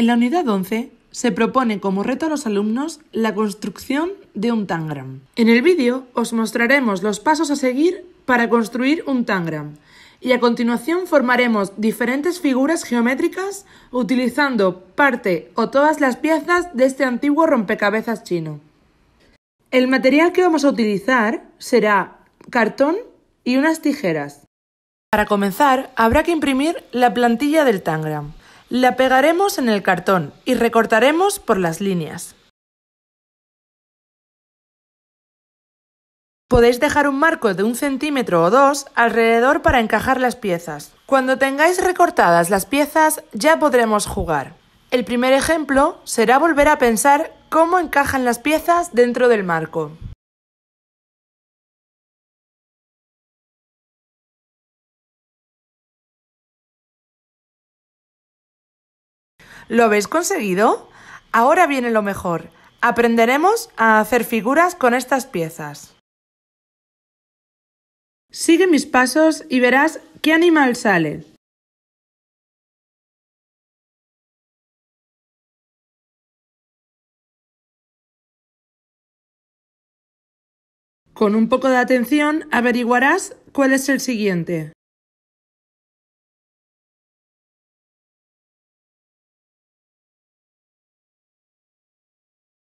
En la unidad 11 se propone como reto a los alumnos la construcción de un tangram. En el vídeo os mostraremos los pasos a seguir para construir un tangram y a continuación formaremos diferentes figuras geométricas utilizando parte o todas las piezas de este antiguo rompecabezas chino. El material que vamos a utilizar será cartón y unas tijeras. Para comenzar, habrá que imprimir la plantilla del tangram. La pegaremos en el cartón y recortaremos por las líneas. Podéis dejar un marco de un centímetro o dos alrededor para encajar las piezas. Cuando tengáis recortadas las piezas ya podremos jugar. El primer ejemplo será volver a pensar cómo encajan las piezas dentro del marco. ¿Lo habéis conseguido? Ahora viene lo mejor. Aprenderemos a hacer figuras con estas piezas. Sigue mis pasos y verás qué animal sale. Con un poco de atención averiguarás cuál es el siguiente.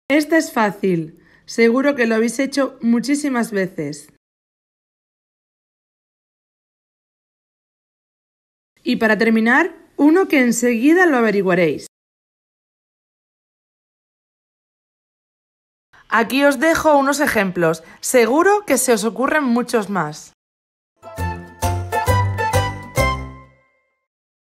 Esta es fácil, seguro que lo habéis hecho muchísimas veces. Y para terminar, uno que enseguida lo averiguaréis. Aquí os dejo unos ejemplos, seguro que se os ocurren muchos más.